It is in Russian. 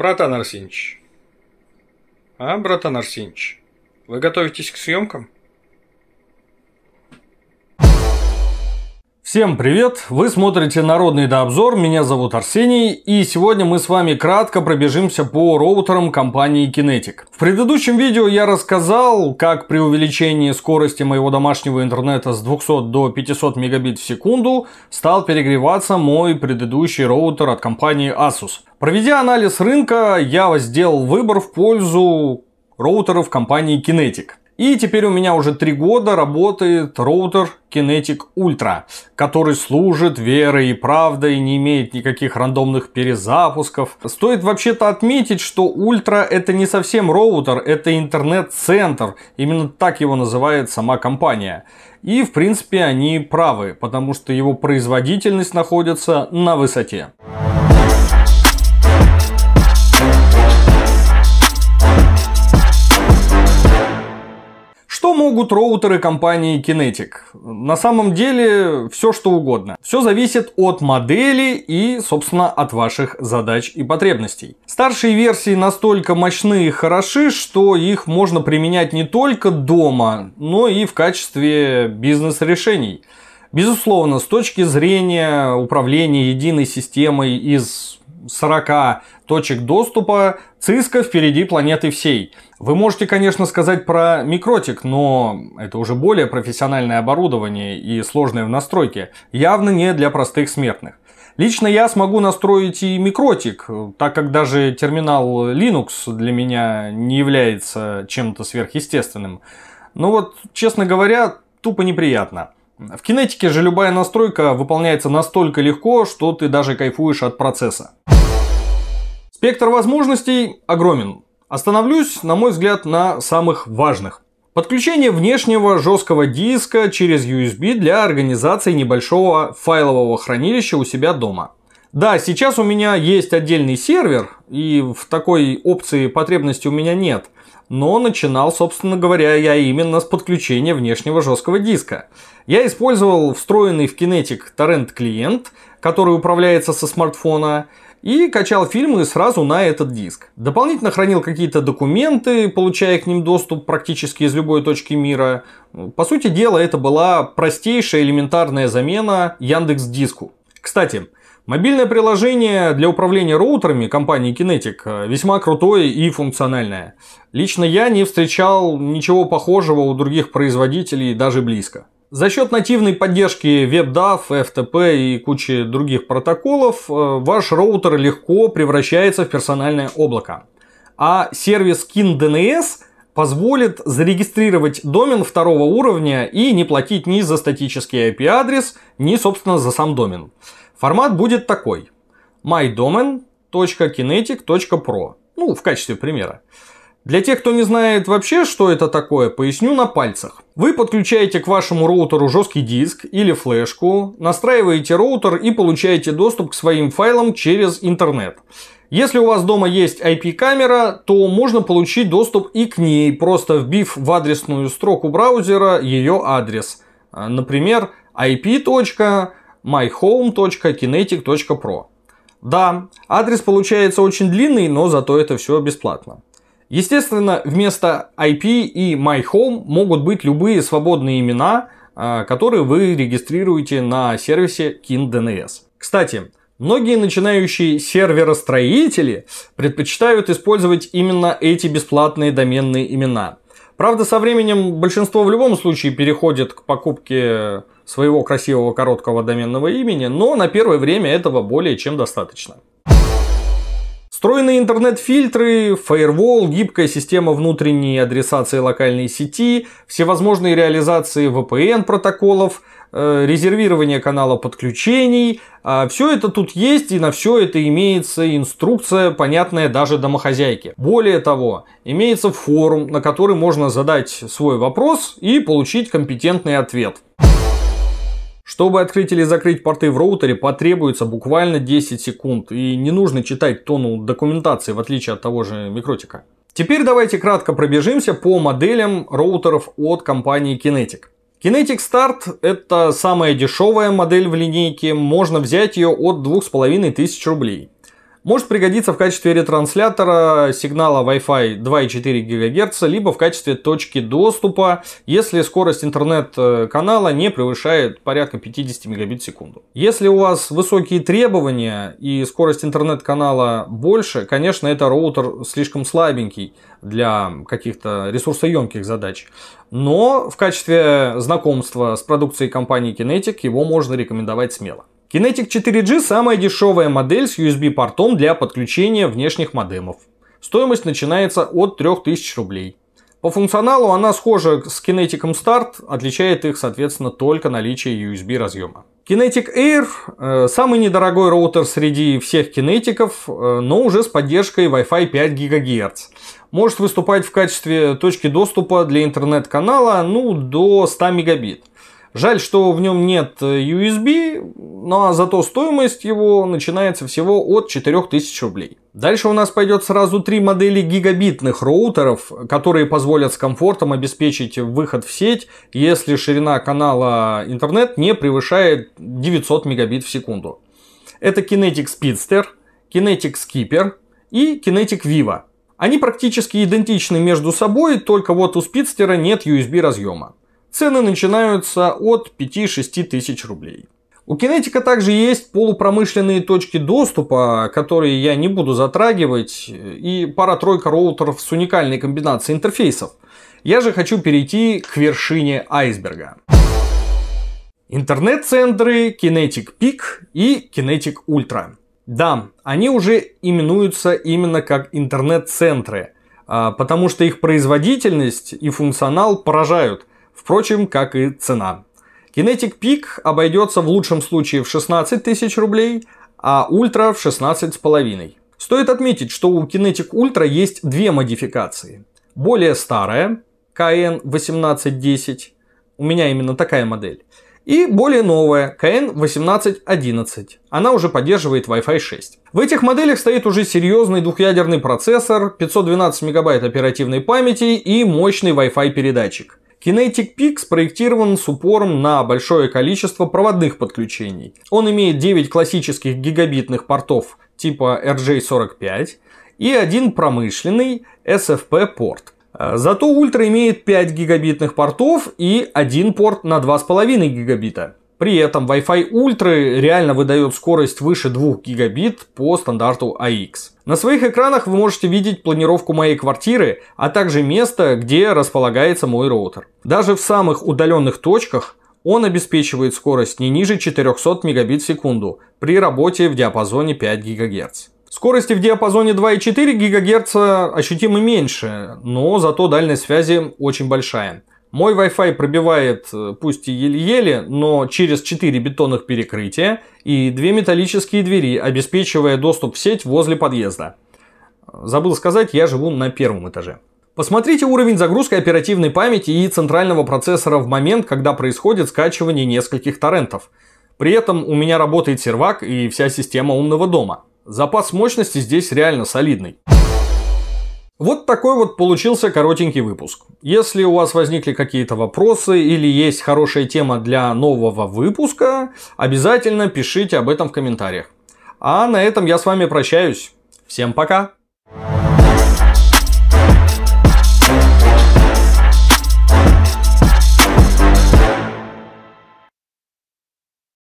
«Братан Арсеньевич». «А, братан Арсеньевич, вы готовитесь к съемкам?» Всем привет! Вы смотрите «Народный дообзор», меня зовут Арсений, и сегодня мы с вами кратко пробежимся по роутерам компании Kinetic. В предыдущем видео я рассказал, как при увеличении скорости моего домашнего интернета с 200 до 500 мегабит в секунду стал перегреваться мой предыдущий роутер от компании Asus. Проведя анализ рынка, я сделал выбор в пользу роутеров компании Kinetic. И теперь у меня уже три года работает роутер Kinetic Ultra, который служит верой и правдой, не имеет никаких рандомных перезапусков. Стоит вообще-то отметить, что Ultra это не совсем роутер, это интернет-центр. Именно так его называет сама компания. И в принципе они правы, потому что его производительность находится на высоте. помогут роутеры компании Kinetic? На самом деле все что угодно. Все зависит от модели и, собственно, от ваших задач и потребностей. Старшие версии настолько мощны и хороши, что их можно применять не только дома, но и в качестве бизнес-решений. Безусловно, с точки зрения управления единой системой из 40 точек доступа, Cisco впереди планеты всей. Вы можете, конечно, сказать про микротик, но это уже более профессиональное оборудование и сложное в настройке, явно не для простых смертных. Лично я смогу настроить и микротик, так как даже терминал Linux для меня не является чем-то сверхъестественным. Но вот, честно говоря, тупо неприятно. В кинетике же любая настройка выполняется настолько легко, что ты даже кайфуешь от процесса. Спектр возможностей огромен. Остановлюсь, на мой взгляд, на самых важных. Подключение внешнего жесткого диска через USB для организации небольшого файлового хранилища у себя дома. Да, сейчас у меня есть отдельный сервер, и в такой опции потребности у меня нет. Но начинал, собственно говоря, я именно с подключения внешнего жесткого диска. Я использовал встроенный в Kinetic торрент клиент, который управляется со смартфона, и качал фильмы сразу на этот диск. Дополнительно хранил какие-то документы, получая к ним доступ практически из любой точки мира. По сути дела, это была простейшая элементарная замена Яндекс Диску. Кстати, Мобильное приложение для управления роутерами компании Kinetic э, весьма крутое и функциональное. Лично я не встречал ничего похожего у других производителей даже близко. За счет нативной поддержки WebDAV, FTP и кучи других протоколов э, ваш роутер легко превращается в персональное облако. А сервис KinDNS позволит зарегистрировать домен второго уровня и не платить ни за статический IP-адрес, ни, собственно, за сам домен. Формат будет такой. mydomain.kinetic.pro Ну, в качестве примера. Для тех, кто не знает вообще, что это такое, поясню на пальцах. Вы подключаете к вашему роутеру жесткий диск или флешку, настраиваете роутер и получаете доступ к своим файлам через интернет. Если у вас дома есть IP-камера, то можно получить доступ и к ней, просто вбив в адресную строку браузера ее адрес. А, например, ip.myhome.kinetic.pro. Да, адрес получается очень длинный, но зато это все бесплатно. Естественно, вместо IP и My Home могут быть любые свободные имена, а, которые вы регистрируете на сервисе KinDNS. Кстати, многие начинающие серверостроители предпочитают использовать именно эти бесплатные доменные имена. Правда, со временем большинство в любом случае переходит к покупке своего красивого короткого доменного имени, но на первое время этого более чем достаточно. Встроенные интернет-фильтры, фаервол, гибкая система внутренней адресации локальной сети, всевозможные реализации VPN-протоколов, э, резервирование канала подключений. А все это тут есть, и на все это имеется инструкция, понятная даже домохозяйке. Более того, имеется форум, на который можно задать свой вопрос и получить компетентный ответ. Чтобы открыть или закрыть порты в роутере, потребуется буквально 10 секунд, и не нужно читать тону документации, в отличие от того же микротика. Теперь давайте кратко пробежимся по моделям роутеров от компании Kinetic. Kinetic Start – это самая дешевая модель в линейке, можно взять ее от 2500 рублей. Может пригодиться в качестве ретранслятора сигнала Wi-Fi 2,4 ГГц, либо в качестве точки доступа, если скорость интернет-канала не превышает порядка 50 мбит в секунду. Если у вас высокие требования и скорость интернет-канала больше, конечно, это роутер слишком слабенький для каких-то ресурсоемких задач. Но в качестве знакомства с продукцией компании Kinetic его можно рекомендовать смело. Kinetic 4G самая дешевая модель с USB-портом для подключения внешних модемов. Стоимость начинается от 3000 рублей. По функционалу она схожа с Kinetic Start, отличает их, соответственно, только наличие USB разъема. Kinetic Air э, – самый недорогой роутер среди всех кинетиков, э, но уже с поддержкой Wi-Fi 5 ГГц. Может выступать в качестве точки доступа для интернет-канала ну, до 100 мегабит. Жаль, что в нем нет USB, э, но зато стоимость его начинается всего от 4000 рублей. Дальше у нас пойдет сразу три модели гигабитных роутеров, которые позволят с комфортом обеспечить выход в сеть, если ширина канала интернет не превышает 900 мегабит в секунду. Это Kinetic Speedster, Kinetic Skipper и Kinetic Viva. Они практически идентичны между собой, только вот у Speedster нет USB разъема. Цены начинаются от 5-6 тысяч рублей. У Кинетика также есть полупромышленные точки доступа, которые я не буду затрагивать, и пара-тройка роутеров с уникальной комбинацией интерфейсов. Я же хочу перейти к вершине айсберга. Интернет-центры Kinetic Peak и Kinetic Ultra. Да, они уже именуются именно как интернет-центры, а, потому что их производительность и функционал поражают – Впрочем, как и цена. Kinetic Peak обойдется в лучшем случае в 16 тысяч рублей, а Ultra в с половиной. Стоит отметить, что у Kinetic Ultra есть две модификации. Более старая, KN1810, у меня именно такая модель, и более новая, KN1811. Она уже поддерживает Wi-Fi 6. В этих моделях стоит уже серьезный двухъядерный процессор, 512 мегабайт оперативной памяти и мощный Wi-Fi передатчик. Kinetic Peak спроектирован с упором на большое количество проводных подключений. Он имеет 9 классических гигабитных портов типа RJ45 и один промышленный SFP-порт. Э, зато Ультра имеет 5 гигабитных портов и один порт на 2,5 гигабита. При этом Wi-Fi Ultra реально выдает скорость выше 2 гигабит по стандарту AX. На своих экранах вы можете видеть планировку моей квартиры, а также место, где располагается мой роутер. Даже в самых удаленных точках он обеспечивает скорость не ниже 400 мегабит в секунду при работе в диапазоне 5 ГГц. Скорости в диапазоне 2,4 ГГц ощутимо меньше, но зато дальность связи очень большая. Мой Wi-Fi пробивает, э, пусть и еле-еле, но через 4 бетонных перекрытия и 2 металлические двери, обеспечивая доступ в сеть возле подъезда. Забыл сказать, я живу на первом этаже. Посмотрите уровень загрузки оперативной памяти и центрального процессора в момент, когда происходит скачивание нескольких торрентов. При этом у меня работает сервак и вся система умного дома. Запас мощности здесь реально солидный. Вот такой вот получился коротенький выпуск. Если у вас возникли какие-то вопросы или есть хорошая тема для нового выпуска, обязательно пишите об этом в комментариях. А на этом я с вами прощаюсь. Всем пока!